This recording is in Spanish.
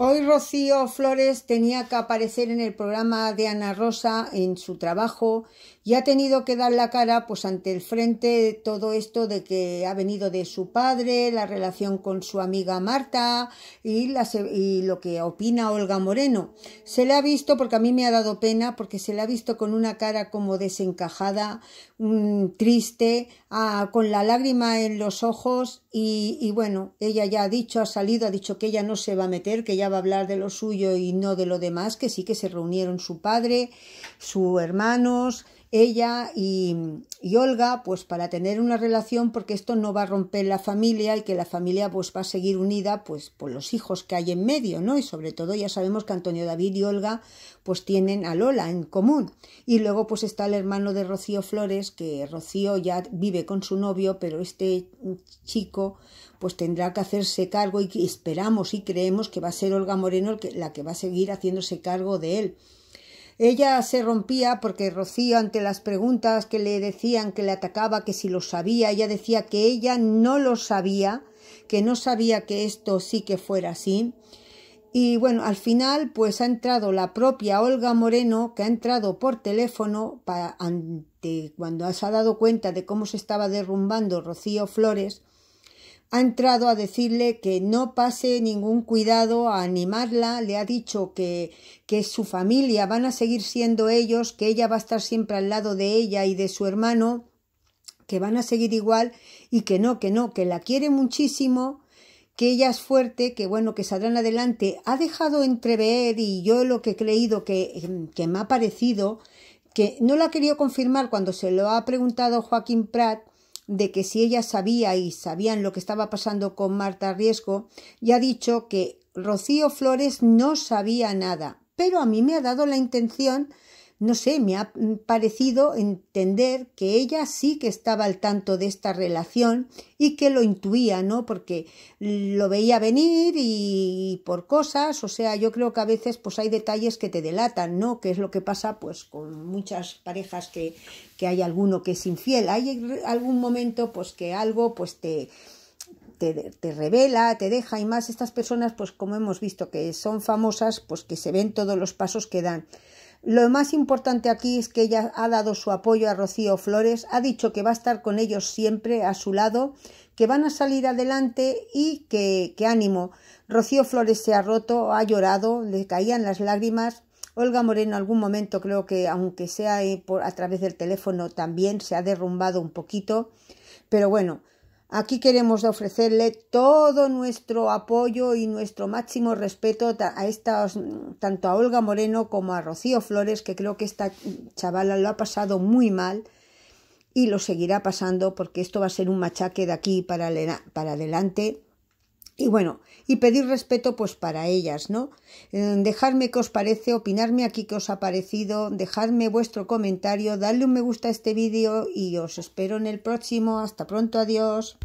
Hoy Rocío Flores tenía que aparecer en el programa de Ana Rosa en su trabajo y ha tenido que dar la cara pues ante el frente de todo esto de que ha venido de su padre, la relación con su amiga Marta y, lo que opina Olga Moreno. Se le ha visto, porque a mí me ha dado pena, porque se le ha visto con una cara como desencajada, mm, triste, ah, con la lágrima en los ojos y bueno, ella ya ha dicho, ha salido, ha dicho que ella no se va a meter, que ya hablar de lo suyo y no de lo demás, que sí que se reunieron su padre, sus hermanos, ella y, Olga, pues para tener una relación, porque esto no va a romper la familia y que la familia pues va a seguir unida pues por los hijos que hay en medio, ¿no? Y sobre todo ya sabemos que Antonio David y Olga pues tienen a Lola en común. Y luego pues está el hermano de Rocío Flores, que Rocío ya vive con su novio, pero este chico pues tendrá que hacerse cargo y esperamos y creemos que va a ser Olga Moreno la que va a seguir haciéndose cargo de él ella se rompía porque Rocío, ante las preguntas que le decían que le atacaba, que si lo sabía, ella decía que ella no lo sabía, que no sabía que esto sí que fuera así. Y bueno, al final pues ha entrado la propia Olga Moreno, que ha entrado por teléfono ante, cuando se ha dado cuenta de cómo se estaba derrumbando Rocío Flores, ha entrado a decirle que no pase ningún cuidado, a animarla, le ha dicho que, que su familia van a seguir siendo ellos, que ella va a estar siempre al lado de ella y de su hermano, que van a seguir igual y que no, que no, que la quiere muchísimo, que ella es fuerte, que bueno, que saldrán adelante. Ha dejado entrever y yo lo que he creído que, que me ha parecido, que no la ha querido confirmar cuando se lo ha preguntado Joaquín Prat, de que si ella sabía y sabían lo que estaba pasando con Marta Riesgo, ya ha dicho que Rocío Flores no sabía nada, pero a mí me ha dado la intención no sé, me ha parecido entender que ella sí que estaba al tanto de esta relación y que lo intuía, ¿no? Porque lo veía venir y por cosas, o sea, yo creo que a veces pues hay detalles que te delatan, ¿no? Que es lo que pasa pues con muchas parejas que, hay alguno que es infiel. Hay algún momento pues que algo pues te... Te, te, revela, te deja y más estas personas, pues como hemos visto que son famosas, pues que se ven todos los pasos que dan. Lo más importante aquí es que ella ha dado su apoyo a Rocío Flores, ha dicho que va a estar con ellos siempre a su lado, que van a salir adelante y que, ánimo. Rocío Flores se ha roto, ha llorado, le caían las lágrimas. Olga Moreno algún momento creo que aunque sea eh, a través del teléfono también se ha derrumbado un poquito. Pero bueno, Aquí queremos ofrecerle todo nuestro apoyo y nuestro máximo respeto a estas, tanto a Olga Moreno como a Rocío Flores, que creo que esta chavala lo ha pasado muy mal y lo seguirá pasando porque esto va a ser un machaque de aquí para, para adelante y bueno, y pedir respeto pues para ellas, ¿no? Eh, dejarme qué os parece, opinarme aquí qué os ha parecido, dejarme vuestro comentario, darle un me gusta a este vídeo y os espero en el próximo. Hasta pronto, adiós.